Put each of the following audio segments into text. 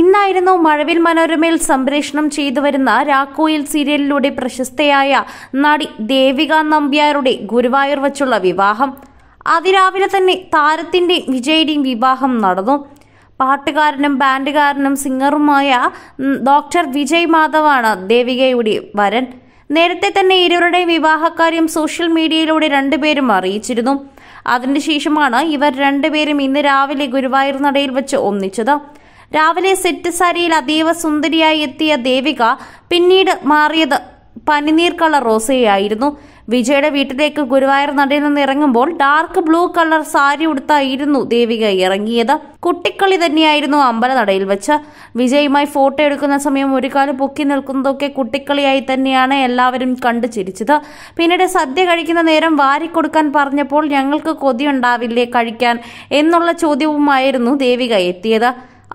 ഇന്നായിരുന്നു മഴവിൽ മനോരമയിൽ സംപ്രേഷണം ചെയ്തു വരുന്ന രാക്കോയിൽ സീരിയലിലൂടെ പ്രശസ്തയായ നടി ദേവിക നമ്പ്യാരുടെ ഗുരുവായൂർ വച്ചുള്ള വിവാഹം അതിരാവിലെ തന്നെ താരത്തിൻ്റെ വിജയുടെയും വിവാഹം നടന്നു പാട്ടുകാരനും ബാൻഡുകാരനും സിംഗറുമായ ഡോക്ടർ വിജയ് മാധവാണ് ദേവികയുടെ വരൻ നേരത്തെ തന്നെ ഇരുവരുടെയും വിവാഹക്കാര്യം സോഷ്യൽ മീഡിയയിലൂടെ രണ്ടുപേരും അറിയിച്ചിരുന്നു അതിനുശേഷമാണ് ഇവർ രണ്ടുപേരും ഇന്ന് രാവിലെ ഗുരുവായൂർ നടയിൽ വെച്ച് ഒന്നിച്ചത് രാവിലെ സെറ്റ് സാരിയിൽ അതീവ സുന്ദരിയായി എത്തിയ ദേവിക പിന്നീട് മാറിയത് പനിനീർ കളർ റോസയായിരുന്നു വിജയുടെ വീട്ടിലേക്ക് ഗുരുവായൂർ നടയിൽ നിന്ന് ഇറങ്ങുമ്പോൾ ഡാർക്ക് ബ്ലൂ കളർ സാരി ഉടുത്തായിരുന്നു ദേവിക ഇറങ്ങിയത് കുട്ടിക്കളി തന്നെയായിരുന്നു അമ്പല നടയിൽ വെച്ച് വിജയുമായി ഫോട്ടോ എടുക്കുന്ന സമയം ഒരു കാലം പൊക്കി നിൽക്കുന്നതൊക്കെ കുട്ടിക്കളിയായി തന്നെയാണ് എല്ലാവരും കണ്ടു ചിരിച്ചത് പിന്നീട് സദ്യ കഴിക്കുന്ന നേരം വാരിക്കൊടുക്കാൻ പറഞ്ഞപ്പോൾ ഞങ്ങൾക്ക് കൊതിയുണ്ടാവില്ലേ കഴിക്കാൻ എന്നുള്ള ചോദ്യവുമായിരുന്നു ദേവിക എത്തിയത്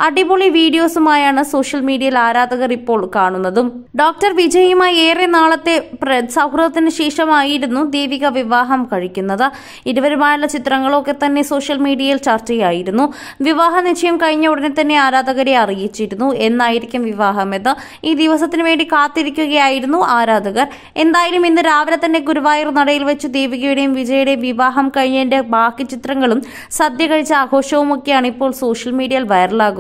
അടിപൊളി വീഡിയോസുമായാണ് സോഷ്യൽ മീഡിയയിൽ ആരാധകർ ഇപ്പോൾ കാണുന്നതും ഡോക്ടർ വിജയുമായി ഏറെ നാളത്തെ സൗഹൃദത്തിന് ശേഷമായിരുന്നു ദേവിക വിവാഹം കഴിക്കുന്നത് ഇരുവരുമായുള്ള ചിത്രങ്ങളൊക്കെ തന്നെ സോഷ്യൽ മീഡിയയിൽ ചർച്ചയായിരുന്നു വിവാഹ നിശ്ചയം കഴിഞ്ഞ ഉടനെ തന്നെ ആരാധകരെ അറിയിച്ചിരുന്നു എന്നായിരിക്കും വിവാഹമെന്ന് ഈ ദിവസത്തിന് വേണ്ടി കാത്തിരിക്കുകയായിരുന്നു ആരാധകർ എന്തായാലും ഇന്ന് രാവിലെ തന്നെ ഗുരുവായൂർ നടയിൽ വെച്ച് ദേവികയുടെയും വിജയുടെയും വിവാഹം കഴിഞ്ഞതിന്റെ ബാക്കി ചിത്രങ്ങളും സദ്യ കഴിച്ച ആഘോഷവും ഒക്കെയാണ് ഇപ്പോൾ സോഷ്യൽ മീഡിയയിൽ വൈറലാകുന്നത്